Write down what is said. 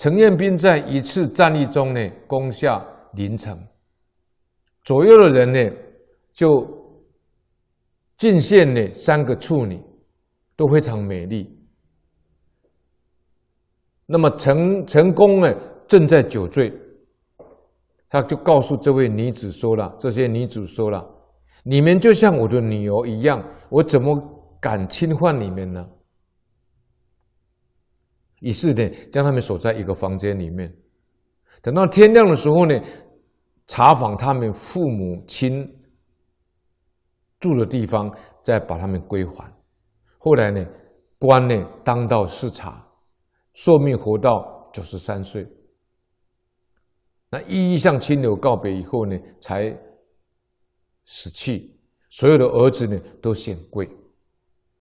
陈彦斌在一次战役中呢，攻下临城。左右的人呢，就进献呢三个处女，都非常美丽。那么陈成功呢正在酒醉，他就告诉这位女子说了：“这些女子说了，你们就像我的女儿一样，我怎么敢侵犯你们呢？”以是呢，将他们锁在一个房间里面，等到天亮的时候呢，查访他们父母亲住的地方，再把他们归还。后来呢，官呢当到视察，寿命活到九十三岁。那一一向亲友告别以后呢，才死去。所有的儿子呢，都显贵。